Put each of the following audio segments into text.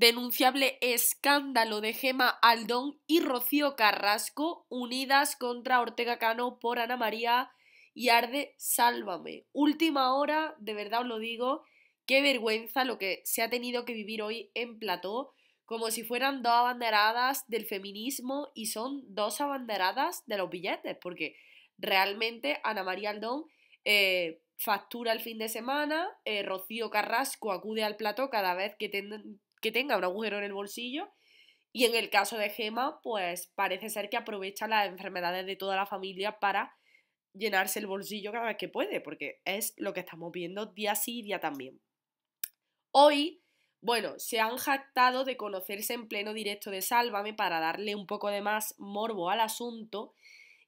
denunciable escándalo de Gema Aldón y Rocío Carrasco unidas contra Ortega Cano por Ana María y Arde Sálvame. Última hora, de verdad os lo digo, qué vergüenza lo que se ha tenido que vivir hoy en Plató, como si fueran dos abanderadas del feminismo y son dos abanderadas de los billetes, porque realmente Ana María Aldón... Eh, factura el fin de semana, eh, Rocío Carrasco acude al plató cada vez que ten que tenga un agujero en el bolsillo. Y en el caso de Gema, pues parece ser que aprovecha las enfermedades de toda la familia para llenarse el bolsillo cada vez que puede, porque es lo que estamos viendo día sí y día también. Hoy, bueno, se han jactado de conocerse en pleno directo de Sálvame para darle un poco de más morbo al asunto.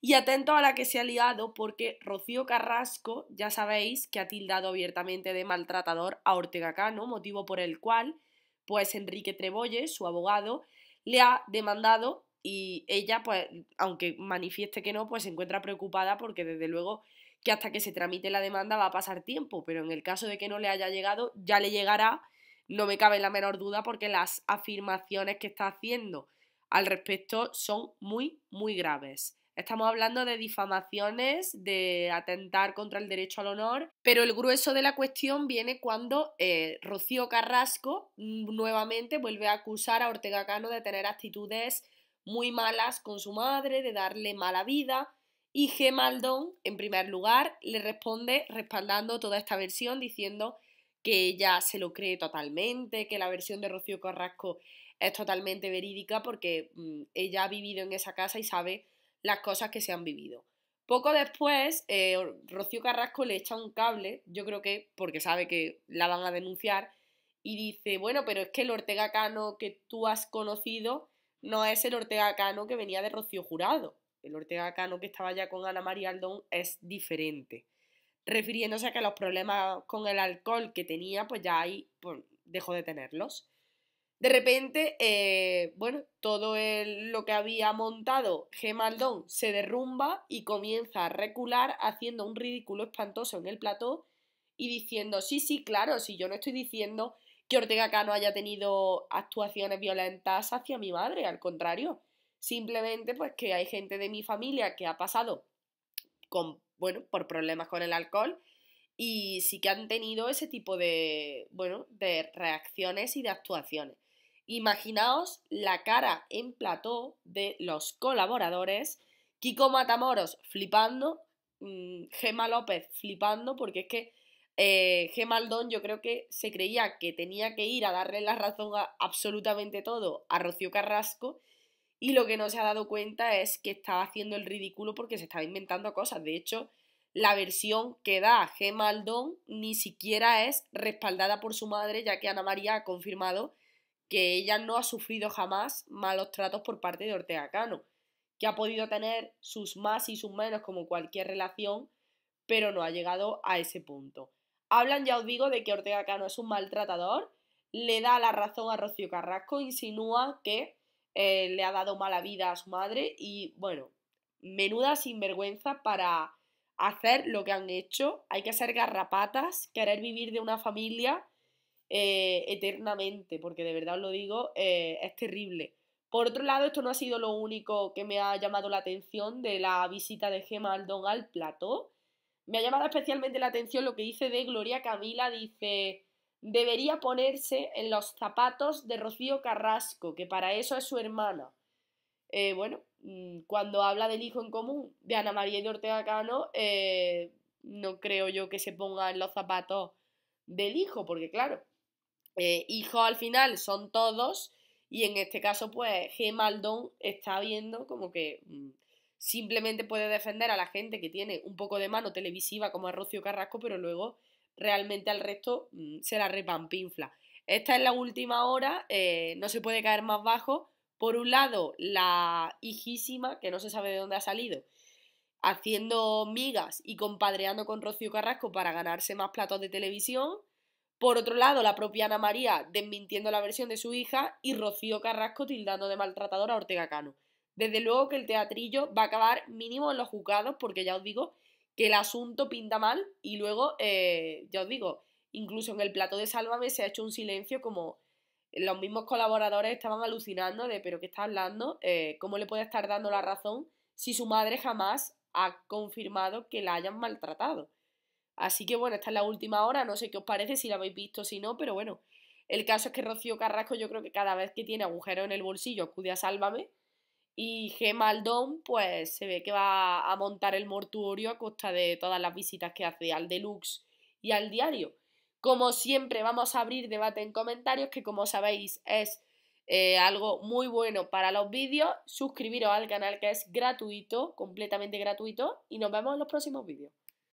Y atento a la que se ha liado porque Rocío Carrasco, ya sabéis que ha tildado abiertamente de maltratador a Ortega Cano, motivo por el cual pues Enrique Trebolle, su abogado, le ha demandado y ella, pues, aunque manifieste que no, pues se encuentra preocupada porque desde luego que hasta que se tramite la demanda va a pasar tiempo, pero en el caso de que no le haya llegado, ya le llegará, no me cabe la menor duda porque las afirmaciones que está haciendo al respecto son muy, muy graves. Estamos hablando de difamaciones, de atentar contra el derecho al honor, pero el grueso de la cuestión viene cuando eh, Rocío Carrasco nuevamente vuelve a acusar a Ortega Cano de tener actitudes muy malas con su madre, de darle mala vida, y G. Maldon, en primer lugar, le responde respaldando toda esta versión, diciendo que ella se lo cree totalmente, que la versión de Rocío Carrasco es totalmente verídica porque mm, ella ha vivido en esa casa y sabe las cosas que se han vivido. Poco después, eh, Rocío Carrasco le echa un cable, yo creo que porque sabe que la van a denunciar, y dice, bueno, pero es que el Ortega Cano que tú has conocido no es el Ortega Cano que venía de Rocío Jurado. El Ortega Cano que estaba ya con Ana María Aldón es diferente. Refiriéndose a que los problemas con el alcohol que tenía, pues ya ahí pues, dejó de tenerlos. De repente, eh, bueno, todo lo que había montado Gemaldón se derrumba y comienza a recular haciendo un ridículo espantoso en el plató y diciendo, sí, sí, claro, si yo no estoy diciendo que Ortega Cano haya tenido actuaciones violentas hacia mi madre, al contrario, simplemente pues que hay gente de mi familia que ha pasado con, bueno, por problemas con el alcohol y sí que han tenido ese tipo de, bueno, de reacciones y de actuaciones. Imaginaos la cara en plató de los colaboradores, Kiko Matamoros flipando, mm, Gema López flipando, porque es que eh, Gema Aldón yo creo que se creía que tenía que ir a darle la razón a absolutamente todo a Rocío Carrasco y lo que no se ha dado cuenta es que estaba haciendo el ridículo porque se estaba inventando cosas. De hecho, la versión que da Gema Aldón ni siquiera es respaldada por su madre, ya que Ana María ha confirmado que ella no ha sufrido jamás malos tratos por parte de Ortega Cano, que ha podido tener sus más y sus menos como cualquier relación, pero no ha llegado a ese punto. Hablan, ya os digo, de que Ortega Cano es un maltratador, le da la razón a Rocío Carrasco, insinúa que eh, le ha dado mala vida a su madre y bueno, menuda sinvergüenza para hacer lo que han hecho. Hay que ser garrapatas, querer vivir de una familia eh, eternamente, porque de verdad os lo digo, eh, es terrible. Por otro lado, esto no ha sido lo único que me ha llamado la atención de la visita de Gemma Aldón al plató. Me ha llamado especialmente la atención lo que dice de Gloria Camila, dice, debería ponerse en los zapatos de Rocío Carrasco, que para eso es su hermana. Eh, bueno, mm, cuando habla del hijo en común de Ana María y de Ortega Cano, no creo yo que se ponga en los zapatos del hijo, porque claro, Hijo eh, hijos al final son todos y en este caso pues G. Maldon está viendo como que mm, simplemente puede defender a la gente que tiene un poco de mano televisiva como a Rocío Carrasco, pero luego realmente al resto mm, se la repampinfla. Esta es la última hora, eh, no se puede caer más bajo. Por un lado, la hijísima, que no se sabe de dónde ha salido, haciendo migas y compadreando con Rocío Carrasco para ganarse más platos de televisión. Por otro lado, la propia Ana María desmintiendo la versión de su hija y Rocío Carrasco tildando de maltratador a Ortega Cano. Desde luego que el teatrillo va a acabar mínimo en los juzgados porque ya os digo que el asunto pinta mal y luego, eh, ya os digo, incluso en el plato de Sálvame se ha hecho un silencio como los mismos colaboradores estaban alucinando de pero qué está hablando, eh, cómo le puede estar dando la razón si su madre jamás ha confirmado que la hayan maltratado. Así que bueno, esta es la última hora, no sé qué os parece, si la habéis visto, si no, pero bueno. El caso es que Rocío Carrasco yo creo que cada vez que tiene agujero en el bolsillo acude a Sálvame y Gemaldón pues se ve que va a montar el mortuorio a costa de todas las visitas que hace al Deluxe y al diario. Como siempre vamos a abrir debate en comentarios que como sabéis es eh, algo muy bueno para los vídeos. Suscribiros al canal que es gratuito, completamente gratuito y nos vemos en los próximos vídeos.